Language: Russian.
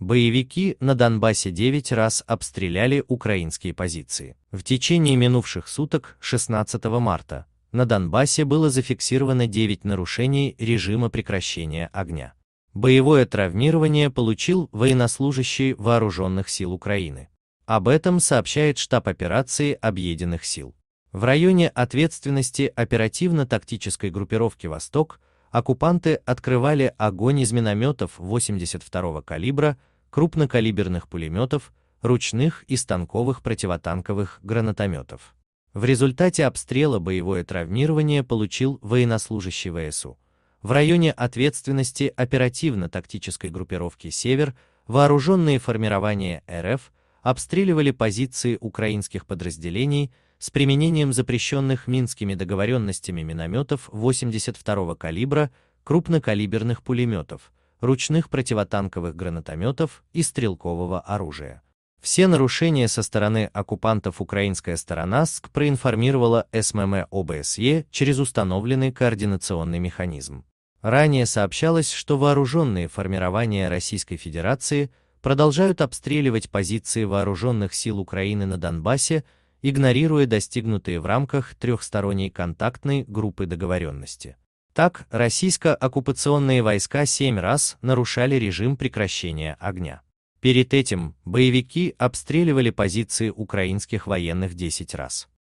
Боевики на Донбассе 9 раз обстреляли украинские позиции. В течение минувших суток 16 марта на Донбассе было зафиксировано 9 нарушений режима прекращения огня. Боевое травмирование получил военнослужащий вооруженных сил Украины. Об этом сообщает штаб операции объединенных сил. В районе ответственности оперативно-тактической группировки «Восток» оккупанты открывали огонь из минометов 82-го калибра крупнокалиберных пулеметов, ручных и станковых противотанковых гранатометов. В результате обстрела боевое травмирование получил военнослужащий ВСУ. В районе ответственности оперативно-тактической группировки «Север» вооруженные формирования РФ обстреливали позиции украинских подразделений с применением запрещенных минскими договоренностями минометов 82-го калибра, крупнокалиберных пулеметов, ручных противотанковых гранатометов и стрелкового оружия. Все нарушения со стороны оккупантов украинская сторона СК проинформировала СММ ОБСЕ через установленный координационный механизм. Ранее сообщалось, что вооруженные формирования Российской Федерации продолжают обстреливать позиции вооруженных сил Украины на Донбассе, игнорируя достигнутые в рамках трехсторонней контактной группы договоренности. Так, российско-оккупационные войска семь раз нарушали режим прекращения огня. Перед этим боевики обстреливали позиции украинских военных 10 раз.